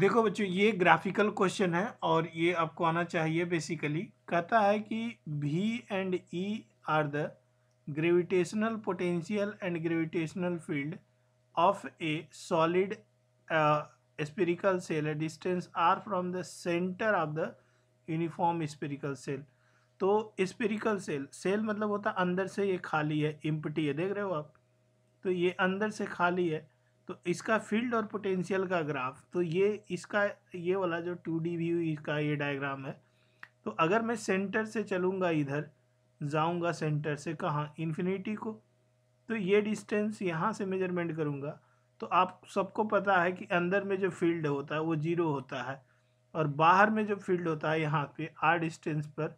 देखो बच्चों ये ग्राफिकल क्वेश्चन है और ये आपको आना चाहिए बेसिकली कहता है कि B and E are the gravitational potential and gravitational field of a solid spherical shell है distance R from the centre of the uniform spherical shell तो स्पेरिकल सेल सेल मतलब होता है अंदर से ये खाली है इम्पटी है देख रहे हो आप तो ये अंदर से खाली है तो इसका फील्ड और पोटेंशियल का ग्राफ तो ये इसका ये वाला जो टू डी व्यू इसका ये डायग्राम है तो अगर मैं सेंटर से चलूँगा इधर जाऊँगा सेंटर से कहाँ इन्फिनिटी को तो ये डिस्टेंस यहाँ से मेजरमेंट करूँगा तो आप सबको पता है कि अंदर में जो फील्ड होता है वो ज़ीरो होता है और बाहर में जो फील्ड होता है यहाँ पे आर डिस्टेंस पर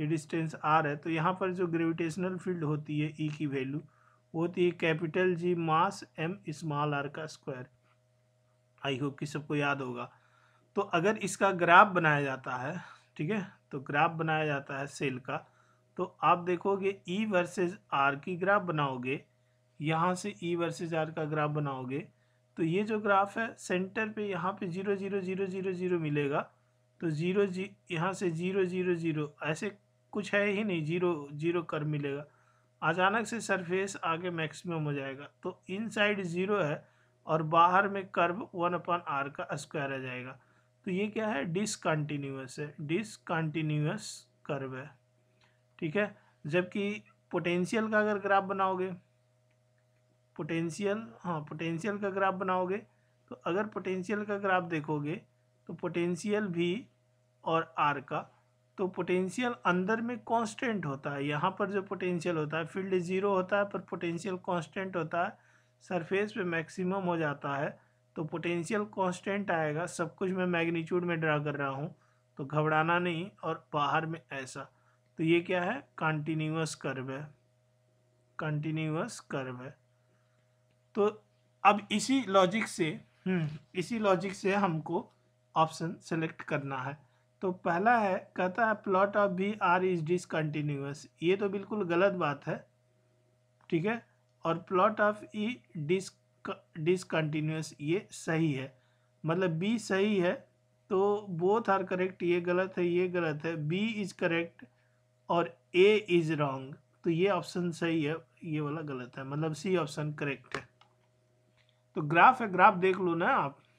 ये डिस्टेंस आर है तो यहाँ पर जो ग्रेविटेशनल फील्ड होती है ई e की वैल्यू वो होती है capital G mass M small R का स्क्वायर आई होप कि सबको याद होगा तो अगर इसका ग्राफ बनाया जाता है ठीक है तो ग्राफ बनाया जाता है सेल का तो आप देखोगे ई वर्सेस आर की ग्राफ बनाओगे यहाँ से ई वर्सेस आर का ग्राफ बनाओगे तो ये जो ग्राफ है सेंटर पे यहाँ पे zero zero zero zero zero मिलेगा तो जीरो जी यहाँ से जीरो जीरो जीरो ऐसे कुछ है ही नहीं जीरो जीरो कर मिलेगा अचानक से सरफेस आगे मैक्सिमम हो जाएगा तो इनसाइड ज़ीरो है और बाहर में कर्व वन अपन आर का स्क्वायर आ जाएगा तो ये क्या है डिसकन्टीन्यूस है डिसकन्टीन्यूस कर्व है ठीक है जबकि पोटेंशियल का अगर ग्राफ बनाओगे पोटेंशियल हाँ पोटेंशियल का ग्राफ बनाओगे तो अगर पोटेंशियल का ग्राफ देखोगे तो पोटेंशियल भी और आर का तो पोटेंशियल अंदर में कांस्टेंट होता है यहाँ पर जो पोटेंशियल होता है फील्ड ज़ीरो होता है पर पोटेंशियल कांस्टेंट होता है सरफेस पे मैक्सिमम हो जाता है तो पोटेंशियल कांस्टेंट आएगा सब कुछ मैं मैग्नीट्यूड में ड्रा कर रहा हूँ तो घबराना नहीं और बाहर में ऐसा तो ये क्या है कंटिन्यूस कर्व है कंटिन्यूस कर्व है तो अब इसी लॉजिक से हम्म, इसी लॉजिक से हमको ऑप्शन सेलेक्ट करना है तो पहला है कहता है plot of B R is discontinuous ये तो बिल्कुल गलत बात है ठीक है और plot of E dis discontinuous ये सही है मतलब बी सही है तो बोथ आर करेक्ट ये गलत है ये गलत है बी इज़ करेक्ट और ए इज़ रॉन्ग तो ये ऑप्शन सही है ये वाला गलत है मतलब सी ऑप्शन करेक्ट है तो ग्राफ है ग्राफ देख लो ना आप